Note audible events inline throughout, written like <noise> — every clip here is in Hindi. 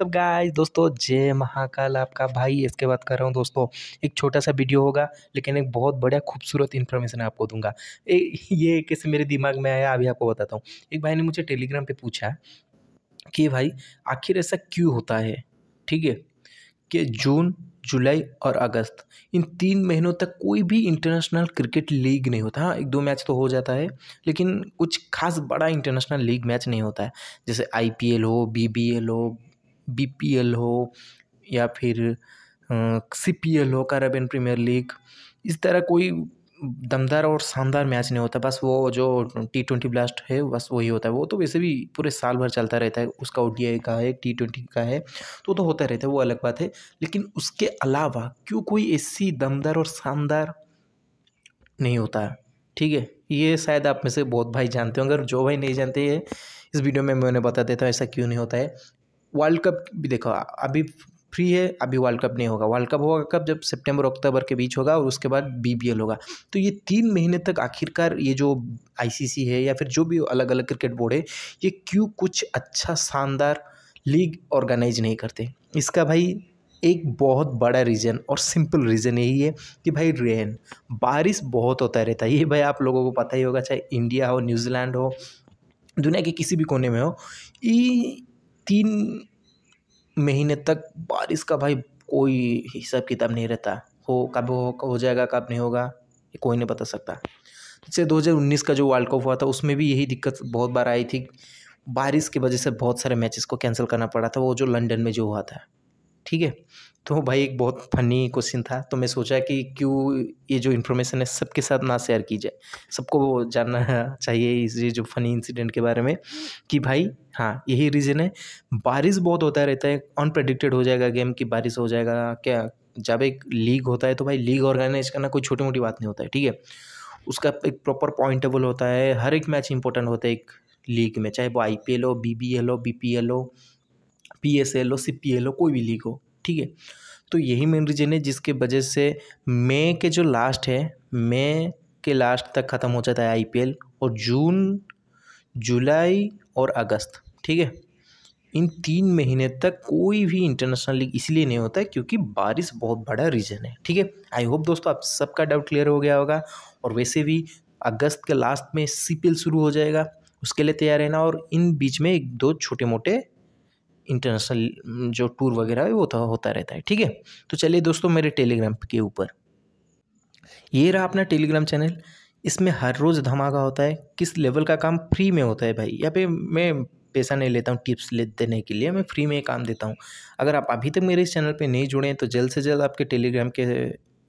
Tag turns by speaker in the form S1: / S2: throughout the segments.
S1: सब गाइस दोस्तों जय महाकाल आपका भाई इसके बाद कर रहा हूँ दोस्तों एक छोटा सा वीडियो होगा लेकिन एक बहुत बढ़िया खूबसूरत इन्फॉर्मेशन आपको दूंगा ए, ये कैसे मेरे दिमाग में आया अभी आपको बताता हूँ एक भाई ने मुझे टेलीग्राम पे पूछा कि भाई आखिर ऐसा क्यों होता है ठीक है कि जून जुलाई और अगस्त इन तीन महीनों तक कोई भी इंटरनेशनल क्रिकेट लीग नहीं होता हाँ एक दो मैच तो हो जाता है लेकिन कुछ खास बड़ा इंटरनेशनल लीग मैच नहीं होता है जैसे आईपीएल हो बीबीएल हो बी हो या फिर सी पी एल हो कैरेबियन प्रीमियर लीग इस तरह कोई दमदार और शानदार मैच नहीं होता बस वो जो टी ट्वेंटी ब्लास्ट है बस वही होता है वो तो वैसे भी पूरे साल भर चलता रहता है उसका आई का है टी ट्वेंटी का है तो तो होता रहता है वो अलग बात है लेकिन उसके अलावा क्यों कोई ऐसी दमदार और शानदार नहीं होता है ठीक है ये शायद आप में से बहुत भाई जानते हो अगर जो भाई नहीं जानते हैं इस वीडियो में मैं उन्हें बता देता हूँ ऐसा क्यों नहीं होता है वर्ल्ड कप भी देखो अभी फ्री है अभी वर्ल्ड कप नहीं होगा वर्ल्ड कप होगा कब जब सितंबर अक्टूबर के बीच होगा और उसके बाद बीबीएल होगा तो ये तीन महीने तक आखिरकार ये जो आईसीसी है या फिर जो भी अलग अलग क्रिकेट बोर्ड है ये क्यों कुछ अच्छा शानदार लीग ऑर्गेनाइज नहीं करते इसका भाई एक बहुत बड़ा रीज़न और सिंपल रीज़न यही है कि भाई रेन बारिश बहुत होता रहता है ये भाई आप लोगों को पता ही होगा चाहे इंडिया हो न्यूजीलैंड हो दुनिया के किसी भी कोने में हो तीन महीने तक बारिश का भाई कोई हिसाब किताब नहीं रहता हो कब हो, हो जाएगा कब नहीं होगा ये कोई नहीं बता सकता जैसे 2019 का जो वर्ल्ड कप हुआ था उसमें भी यही दिक्कत बहुत बार आई थी बारिश की वजह से बहुत सारे मैचेस को कैंसिल करना पड़ा था वो जो लंदन में जो हुआ था ठीक है तो भाई एक बहुत फनी क्वेश्चन था तो मैं सोचा कि क्यों ये जो इन्फॉर्मेशन है सबके साथ ना शेयर की जाए सबको जानना <laughs> चाहिए इस ये जो फनी इंसिडेंट के बारे में कि भाई हाँ यही रीज़न है बारिश बहुत होता रहता है अनप्रडिक्टेड हो जाएगा गेम की बारिश हो जाएगा क्या जब एक लीग होता है तो भाई लीग ऑर्गेनाइज करना कोई छोटी मोटी बात नहीं होता है ठीक है उसका एक प्रॉपर पॉइंट टेबल होता है हर एक मैच इंपॉर्टेंट होता है एक लीग में चाहे वो आई हो बी हो बी हो पी एस एल हो सी पी एल हो कोई भी लीग हो ठीक है तो यही मेन रीजन है जिसके वजह से मई के जो लास्ट है मई के लास्ट तक ख़त्म हो जाता है आईपीएल और जून जुलाई और अगस्त ठीक है इन तीन महीने तक कोई भी इंटरनेशनल लीग इसलिए नहीं होता है क्योंकि बारिश बहुत बड़ा रीजन है ठीक है आई होप दोस्तों आप सबका डाउट क्लियर हो गया होगा और वैसे भी अगस्त के लास्ट में सी शुरू हो जाएगा उसके लिए तैयार रहना और इन बीच में एक दो छोटे मोटे इंटरनेशनल mm, जो टूर वगैरह है वो तो होता रहता है ठीक है तो चलिए दोस्तों मेरे टेलीग्राम के ऊपर ये रहा अपना टेलीग्राम चैनल इसमें हर रोज़ धमाका होता है किस लेवल का काम फ्री में होता है भाई या फिर मैं पैसा नहीं लेता हूँ टिप्स ले देने के लिए मैं फ्री में काम देता हूँ अगर आप अभी तक मेरे इस चैनल पर नहीं जुड़े हैं तो जल्द से जल्द आपके टेलीग्राम के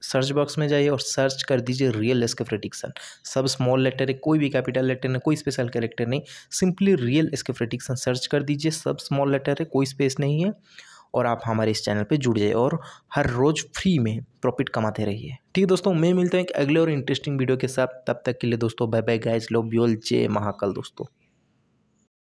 S1: सर्च बॉक्स में जाइए और सर्च कर दीजिए रियल एस्केफ्रेटिक्सन सब स्मॉल लेटर है कोई भी कैपिटल लेटर नहीं कोई स्पेशल कैरेक्टर नहीं सिंपली रियल एस्केफ्रेटिक्सन सर्च कर दीजिए सब स्मॉल लेटर है कोई स्पेस नहीं है और आप हमारे इस चैनल पे जुड़ जाइए और हर रोज़ फ्री में प्रॉफिट कमाते रहिए ठीक है दोस्तों मैं मिलता हूँ एक अगले और इंटरेस्टिंग वीडियो के साथ तब तक के लिए दोस्तों बाय बाय गाइज लो ब्योल जय महाकाल दोस्तों